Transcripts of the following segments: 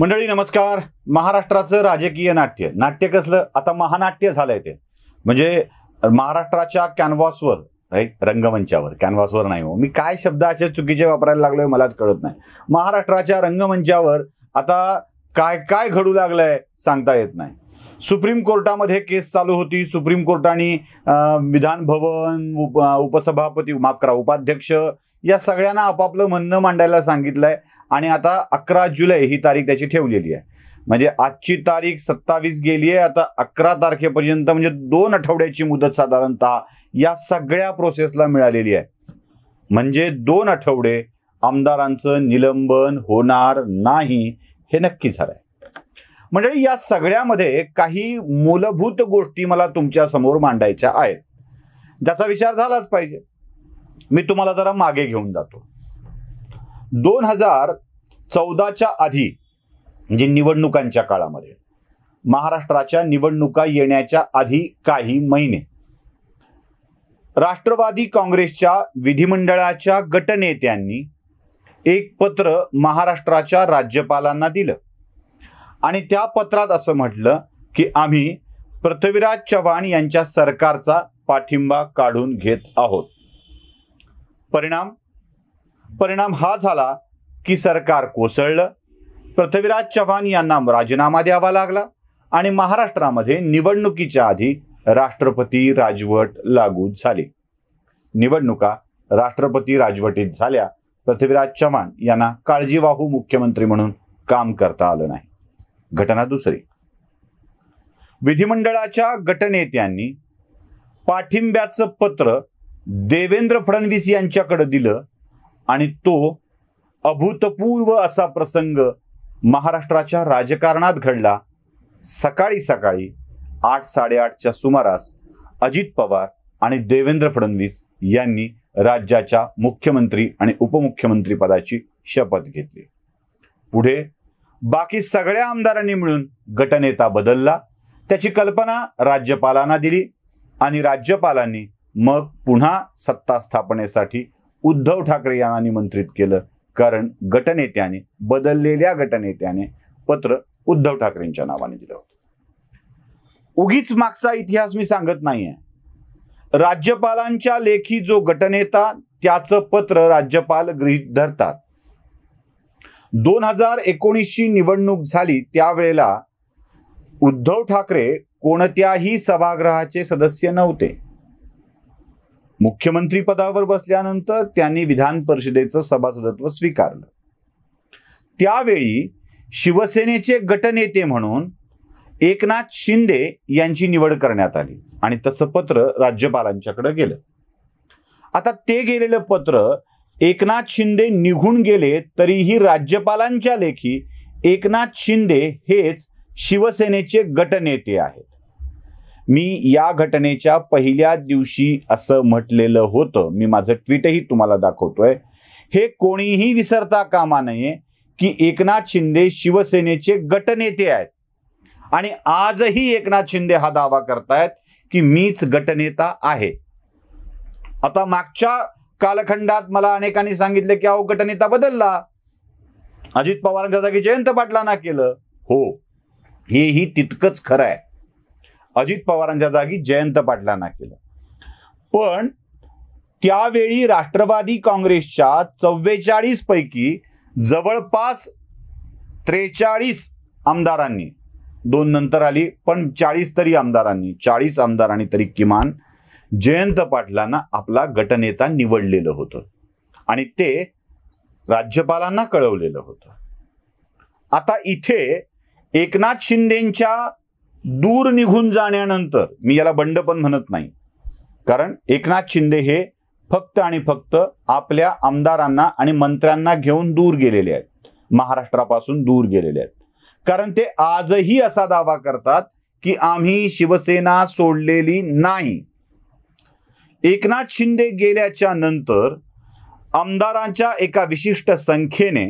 मंडळी नमस्कार महाराष्ट्राचं राजकीय नाट्य नाट्य कसलं आता महानाट्य झालंय ते म्हणजे महाराष्ट्राच्या कॅनव्हासवर रंगमंचावर कॅनव्हासवर नाही हो मी काय शब्द असे चुकीचे वापरायला लागलोय मलाच कळत नाही महाराष्ट्राच्या रंगमंचावर आता काय काय घडू लागलंय सांगता येत नाही सुप्रीम कोर्टामध्ये केस चालू होती सुप्रीम कोर्टाने विधान भवन उप उपसभापती माफ करा उपाध्यक्ष या सगळ्यांना आपापलं म्हणणं मांडायला सांगितलंय आणि आता अकरा जुलै ही तारीख त्याची ठेवलेली आहे म्हणजे आजची तारीख सत्तावीस गेली आहे आता अकरा तारखेपर्यंत म्हणजे दोन आठवड्याची मुदत साधारणतः या सगळ्या प्रोसेसला मिळालेली आहे म्हणजे दोन आठवडे आमदारांचं निलंबन होणार नाही हे नक्की झालंय म्हणजे या सगळ्यामध्ये काही मूलभूत गोष्टी मला तुमच्या समोर मांडायच्या आहेत ज्याचा विचार झालाच पाहिजे मी तुम्हाला जरा मागे घेऊन जातो दोन हजार चौदाच्या आधी म्हणजे निवडणुकांच्या काळामध्ये महाराष्ट्राच्या निवडणुका येण्याच्या आधी काही महिने राष्ट्रवादी काँग्रेसच्या विधिमंडळाच्या गटनेत्यांनी एक पत्र महाराष्ट्राच्या राज्यपालांना दिलं आणि त्या पत्रात असं म्हटलं की आम्ही पृथ्वीराज चव्हाण यांच्या सरकारचा पाठिंबा काढून घेत आहोत परिणाम परिणाम हा झाला की सरकार कोसळलं पृथ्वीराज चव्हाण यांना राजीनामा द्यावा लागला आणि महाराष्ट्रामध्ये निवडणुकीच्या आधी राष्ट्रपती राजवट लागू झाली निवडणुका राष्ट्रपती राजवटीत झाल्या पृथ्वीराज चव्हाण यांना काळजीवाहू मुख्यमंत्री म्हणून काम करता आलं नाही घटना दुसरी विधिमंडळाच्या गटनेत्यांनी पाठिंब्याचं पत्र देवेंद्र फडणवीस यांच्याकडे दिलं आणि तो अभूतपूर्व असा प्रसंग महाराष्ट्राच्या राजकारणात घडला सकाळी सकाळी आठ साडेआठच्या सुमारास अजित पवार आणि देवेंद्र फडणवीस यांनी राज्याच्या मुख्यमंत्री आणि उपमुख्यमंत्री पदाची शपथ घेतली पुढे बाकी सगळ्या आमदारांनी मिळून गटनेता बदलला त्याची कल्पना राज्यपालांना दिली आणि राज्यपालांनी मग पुन्हा सत्ता स्थापनेसाठी उद्धव ठाकरे यांना निमंत्रित केलं कारण गटनेत्याने बदललेल्या गटनेत्याने पत्र उद्धव ठाकरेंच्या नावाने दिलं होतं उगीच मागचा इतिहास मी सांगत नाहीये राज्यपालांच्या लेखी जो गटनेता त्याचं पत्र राज्यपाल गृहित धरतात दोन हजार एकोणीसची निवडणूक झाली त्यावेळेला उद्धव ठाकरे कोणत्याही सभागृहाचे सदस्य नव्हते मुख्यमंत्री पदावर बसल्यानंतर त्यांनी विधान परिषदेचं सभासदत्व स्वीकारलं त्यावेळी शिवसेनेचे गटनेते म्हणून एकनाथ शिंदे यांची निवड करण्यात आली आणि तसं पत्र राज्यपालांच्याकडे गेलं आता ते गेलेलं पत्र एकनाथ शिंदे निघून गेले तरीही राज्यपालांच्या लेखी एकनाथ शिंदे हेच शिवसेनेचे गटनेते आहेत मी या घटनेच्या पहिल्या दिवशी असं म्हटलेलं होतं मी माझं ट्विटही तुम्हाला दाखवतोय हे कोणीही विसरता कामा नये की एकनाथ शिंदे शिवसेनेचे गटनेते आहेत आणि आजही एकनाथ शिंदे हा दावा करतायत की मीच गटनेता आहे आता मागच्या कालखंडात मला अनेकांनी सांगितलं की अहो गटनेता बदलला अजित पवारांच्या जागी जयंत पाटलांना केलं हो हेही तितकंच खरं आहे अजित पवारांच्या जागी जयंत पाटलांना केलं पण त्यावेळी राष्ट्रवादी काँग्रेसच्या चव्वेचाळीस पैकी जवळपास त्रेचाळीस आमदारांनी दोन नंतर आली पण चाळीस तरी आमदारांनी चाळीस आमदारांनी तरी किमान जयंत पाटलांना आपला गटनेता निवडलेलं होतं आणि ते राज्यपालांना कळवलेलं होतं आता इथे एकनाथ शिंदेच्या दूर निघून जाण्यानंतर मी याला बंड पण म्हणत नाही कारण एकनाथ शिंदे हे फक्त आणि फक्त आपल्या आमदारांना आणि मंत्र्यांना घेऊन दूर गेलेले आहेत महाराष्ट्रापासून दूर गेलेले आहेत कारण ते आजही असा दावा करतात की आम्ही शिवसेना सोडलेली नाही एकनाथ शिंदे गेल्याच्या नंतर आमदारांच्या एका विशिष्ट संख्येने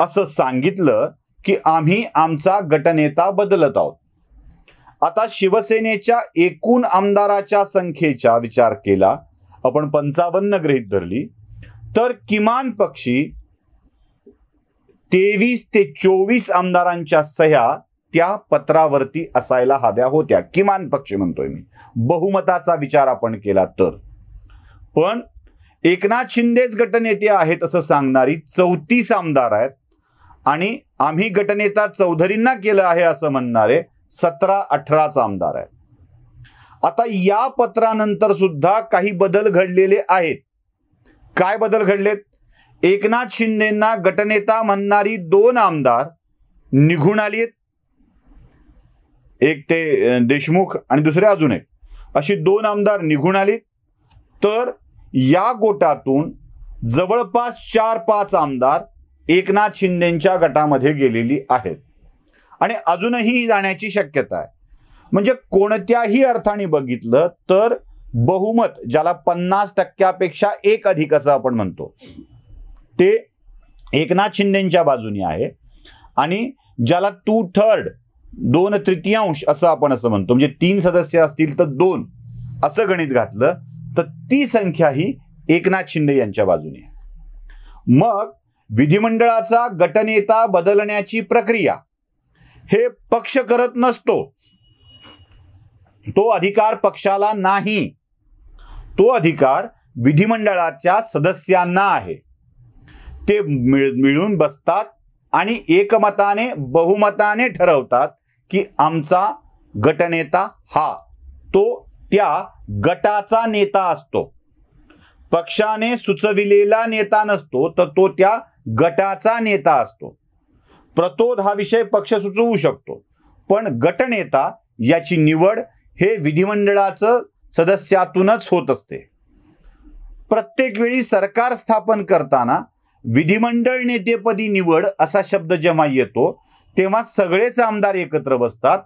असं सांगितलं की आम्ही आमचा गटनेता बदलत आहोत आता शिवसेनेच्या एकूण आमदाराच्या संख्येचा विचार केला आपण पंचावन्न गृहित धरली तर किमान पक्षी तेवीस ते चोवीस आमदारांच्या सह्या त्या पत्रावरती असायला हव्या होत्या किमान पक्षी म्हणतोय मी बहुमताचा विचार आपण केला तर पण एकनाथ शिंदेच गटनेते आहेत असं सांगणारी चौतीस आमदार आहेत आणि आम्ही गटनेता चौधरींना केलं आहे असं म्हणणारे सतरा अठराचा आमदार आहे आता या पत्रानंतर सुद्धा काही बदल घडलेले आहेत काय बदल घडलेत एकनाथ शिंदेना गटनेता म्हणणारी दोन आमदार निघून आली आहेत एक ते देशमुख आणि दुसरे अजून एक अशी दोन आमदार निघून आलीत तर या गोटातून जवळपास चार पाच आमदार एकनाथ शिंदेच्या गटामध्ये गेलेली आहेत आणि अजूनही जाण्याची शक्यता आहे म्हणजे कोणत्याही अर्थाने बघितलं तर बहुमत ज्याला पन्नास टक्क्यापेक्षा एक अधिक असं आपण म्हणतो ते एकनाथ शिंदेच्या बाजूने आहे आणि ज्याला टू थर्ड दोन तृतीयांश असं आपण असं म्हणतो म्हणजे तीन सदस्य असतील तर दोन असं गणित घातलं तर ती संख्या ही एकनाथ शिंदे यांच्या बाजूने मग विधिमंडळाचा गटनेता बदलण्याची प्रक्रिया हे पक्ष करत नसतो तो अधिकार पक्षाला नाही तो अधिकार विधिमंडळाच्या सदस्यांना आहे ते मिळून बसतात आणि एकमताने बहुमताने ठरवतात की आमचा गटनेता हा तो त्या गटाचा नेता असतो पक्षाने सुचविलेला नेता नसतो तर तो त्या गटाचा नेता असतो प्रतोद हा विषय पक्ष सुचवू शकतो पण गटनेता याची निवड हे विधिमंडळाचं सदस्यातूनच होत असते प्रत्येक वेळी सरकार स्थापन करताना विधिमंडळ नेतेपदी निवड असा शब्द जेव्हा येतो तेव्हा सगळेच आमदार एकत्र बसतात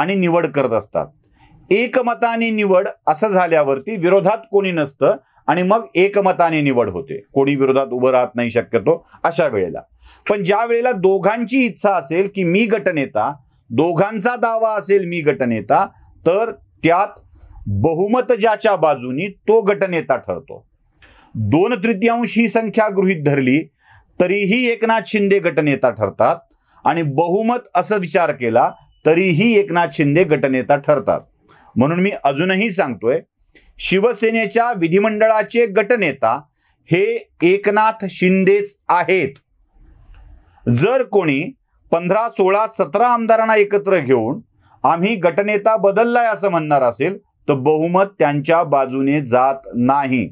आणि निवड करत असतात एकमताने निवड असं झाल्यावरती विरोधात कोणी नसतं आणि मग एकमताने निवड होते कोणी विरोधात उभं राहत नाही शक्यतो अशा वेळेला पण ज्या वेळेला दोघांची इच्छा असेल की मी गटनेता दोघांचा दावा असेल मी गटनेता तर त्यात बहुमत ज्याच्या बाजूनी तो गटनेता ठरतो दोन तृतीयांश ही संख्या गृहीत धरली तरीही एकनाथ शिंदे गटनेता ठरतात आणि बहुमत असं विचार केला तरीही एकनाथ शिंदे गटनेता ठरतात म्हणून मी अजूनही सांगतोय शिवसेनेच्या विधिमंडळाचे गटनेता हे एकनाथ शिंदेच आहेत जर कोणी पंधरा सोळा सतरा आमदारांना एकत्र घेऊन आम्ही गटनेता बदललाय असं म्हणणार असेल तर बहुमत त्यांच्या बाजूने जात नाही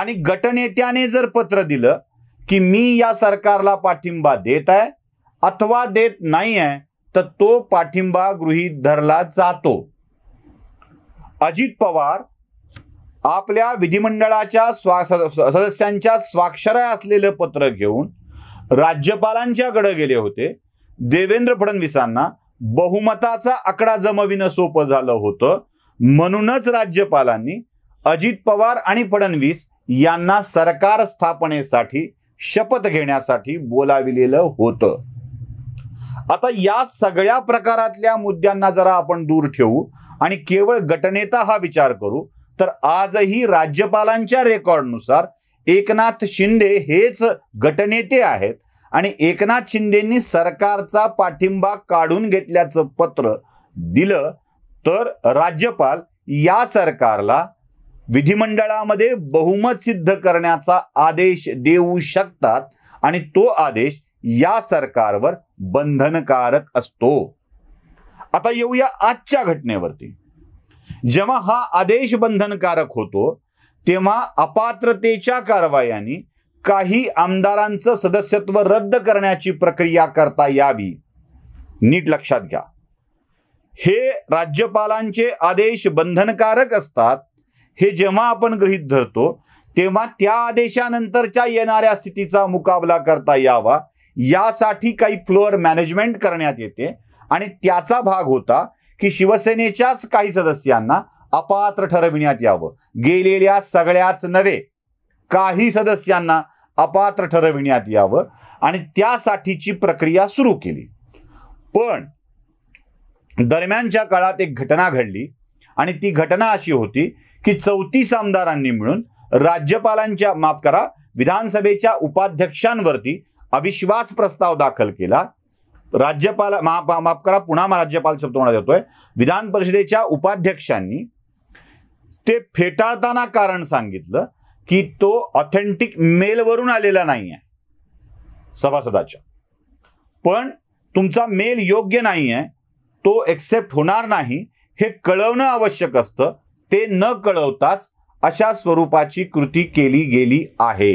आणि गटनेत्याने जर पत्र दिलं की मी या सरकारला पाठिंबा देत आहे अथवा देत नाही आहे तर तो पाठिंबा गृहीत धरला जातो अजित पवार आपल्या विधिमंडळाच्या स्वा सदस्यांच्या स्वाक्षऱ्या असलेलं पत्र घेऊन राज्यपालांच्याकडे गेले होते देवेंद्र फडणवीसांना बहुमताचा आकडा जमविणं सोपं झालं होतं म्हणूनच राज्यपालांनी अजित पवार आणि फडणवीस यांना सरकार स्थापनेसाठी शपथ घेण्यासाठी बोलाविलेलं होतं आता या सगळ्या प्रकारातल्या मुद्द्यांना जरा आपण दूर ठेवू आणि केवळ गटनेता हा विचार करू तर आजही राज्यपालांच्या रेकॉर्डनुसार एकनाथ शिंदे हेच गटनेते आहेत आणि एकनाथ शिंदेंनी सरकारचा पाठिंबा काढून घेतल्याचं पत्र दिलं तर राज्यपाल या सरकारला विधिमंडळामध्ये बहुमत सिद्ध करण्याचा आदेश देऊ शकतात आणि तो आदेश या सरकारवर बंधनकारक असतो आता येऊया आजच्या घटनेवरती जेव्हा हा आदेश बंधनकारक होतो तेव्हा अपात्रतेच्या कारवायांनी काही आमदारांचं सदस्यत्व रद्द करण्याची प्रक्रिया करता यावी नीट लक्षात घ्या हे राज्यपालांचे आदेश बंधनकारक असतात हे जेव्हा आपण गृहीत धरतो तेव्हा त्या आदेशानंतरच्या येणाऱ्या स्थितीचा मुकाबला करता यावा यासाठी काही फ्लोअर मॅनेजमेंट करण्यात येते आणि त्याचा भाग होता की शिवसेनेच्याच काही सदस्यांना अपात्र ठरविण्यात यावं गेलेल्या सगळ्याच नव्हे काही सदस्यांना अपात्र ठरविण्यात यावं आणि त्यासाठीची प्रक्रिया सुरू केली पण दरम्यानच्या काळात एक घटना घडली आणि ती घटना अशी होती की चौतीस आमदारांनी मिळून राज्यपालांच्या माफ करा विधानसभेच्या उपाध्यक्षांवरती अविश्वास प्रस्ताव दाखल केला राज्यपाल माफ करा पुन्हा राज्यपाल शब्द येतोय विधान परिषदेच्या उपाध्यक्षांनी ते फेटाळताना कारण सांगितलं की तो ऑथेंटिक मेलवरून आलेला नाही आहे सभासदाच्या पण तुमचा मेल योग्य नाही आहे तो एक्सेप्ट होणार नाही हे कळवणं आवश्यक असतं ते न कळवताच अशा स्वरूपाची कृती केली गेली आहे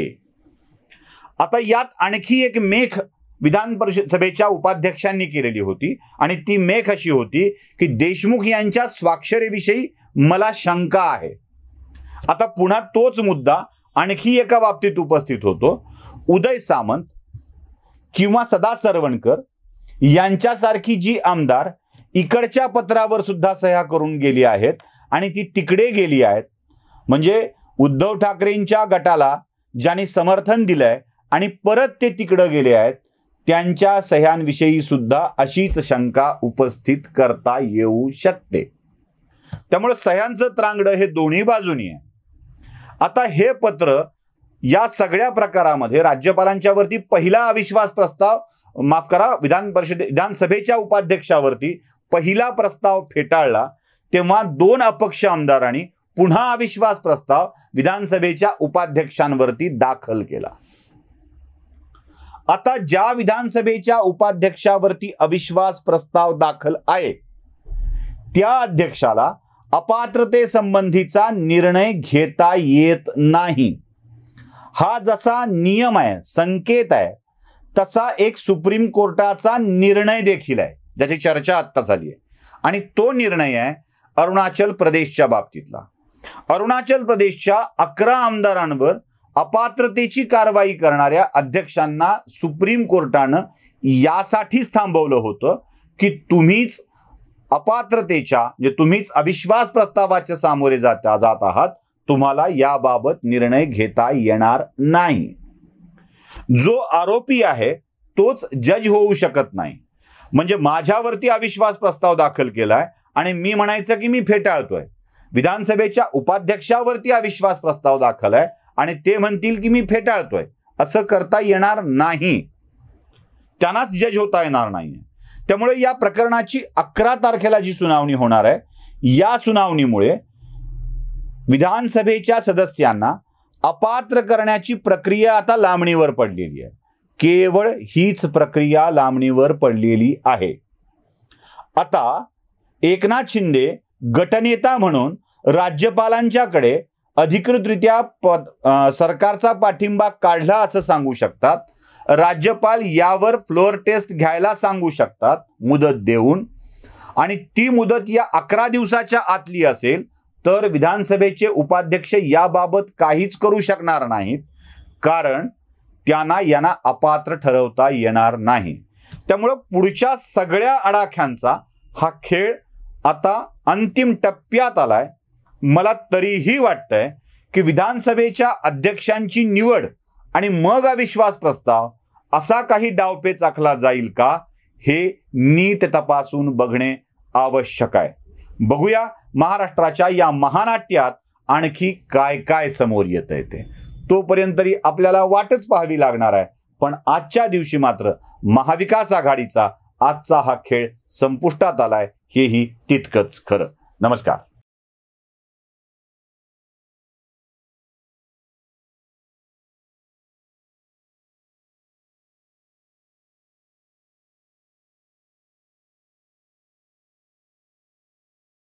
आता यात आणखी एक मेख विधान परिषद सभेच्या उपाध्यक्षांनी केलेली होती आणि ती मेख अशी होती की देशमुख यांच्या स्वाक्षरेविषयी मला शंका आहे आता पुन्हा तोच मुद्दा आणखी एका बाबतीत उपस्थित होतो उदय सामंत किंवा सदा सरवणकर यांच्यासारखी जी आमदार इकडच्या पत्रावर सुद्धा सह्या करून गेली आहेत आणि ती तिकडे गेली आहेत म्हणजे उद्धव ठाकरेंच्या गटाला ज्यांनी समर्थन दिलंय आणि परत ते तिकडं गेले आहेत त्यांच्या सह्यांविषयी सुद्धा अशीच शंका उपस्थित करता येऊ शकते त्यामुळे सह्यांचं त्रांगडं हे दोन्ही बाजूनी आहे आता हे पत्र या सगळ्या प्रकारामध्ये राज्यपालांच्यावरती पहिला अविश्वास प्रस्ताव माफ करा विधान परिषद विधानसभेच्या उपाध्यक्षावरती पहिला प्रस्ताव फेटाळला तेव्हा दोन अपक्ष आमदारांनी पुन्हा अविश्वास प्रस्ताव विधानसभेच्या उपाध्यक्षांवरती दाखल केला आता ज्या विधानसभेच्या उपाध्यक्षावरती अविश्वास प्रस्ताव दाखल आहे त्या अध्यक्षाला अपात्रतेसंबंधीचा निर्णय घेता येत नाही हा जसा नियम आहे संकेत आहे तसा एक सुप्रीम कोर्टाचा निर्णय देखील आहे ज्याची चर्चा आत्ता झाली आहे आणि तो निर्णय आहे अरुणाचल प्रदेशच्या बाबतीतला अरुणाचल प्रदेशच्या अकरा आमदारांवर अपात्रतेची कारवाई करणाऱ्या अध्यक्षांना सुप्रीम कोर्टानं यासाठीच थांबवलं होतं की तुम्हीच अपात्रतेच्या म्हणजे तुम्हीच अविश्वास प्रस्तावाच्या सामोरे जाता जात आहात तुम्हाला याबाबत निर्णय घेता येणार नाही जो आरोपी आहे तोच जज होऊ शकत नाही म्हणजे माझ्यावरती अविश्वास प्रस्ताव दाखल केलाय आणि मी म्हणायचं की मी फेटाळतोय विधानसभेच्या उपाध्यक्षावरती अविश्वास प्रस्ताव दाखल आहे आणि ते म्हणतील की मी फेटाळतोय असं करता येणार नाही त्यांनाच जज होता येणार नाही त्यामुळे या प्रकरणाची अकरा तारखेला जी सुनावणी होणार आहे या सुनावणीमुळे विधानसभेच्या सदस्यांना अपात्र करण्याची प्रक्रिया आता लांबणीवर पडलेली आहे केवळ हीच प्रक्रिया लांबणीवर पडलेली आहे आता एकनाथ शिंदे गटनेता म्हणून राज्यपालांच्याकडे अधिकृतरित्या पद सरकारचा पाठिंबा काढला असं सांगू शकतात राज्यपाल यावर फ्लोअर टेस्ट घ्यायला सांगू शकतात मुदत देऊन आणि ती मुदत या अकरा दिवसाच्या आतली असेल तर विधानसभेचे उपाध्यक्ष याबाबत काहीच करू शकणार नाहीत कारण त्यांना यांना अपात्र ठरवता येणार नाही त्यामुळं पुढच्या सगळ्या आडाख्यांचा हा खेळ आता अंतिम टप्प्यात आलाय मला तरीही वाटतंय की विधानसभेच्या अध्यक्षांची निवड आणि मग अविश्वास प्रस्ताव असा काही डावपेच आखला जाईल का हे नीट तपासून बघणे आवश्यक आहे बघूया महाराष्ट्राच्या या महानाट्यात आणखी काय काय समोर येत आहे ते तोपर्यंत तरी आपल्याला वाटच पाहावी लागणार आहे पण आजच्या दिवशी मात्र महाविकास आघाडीचा आजचा हा खेळ संपुष्टात आलाय हेही तितकंच खरं नमस्कार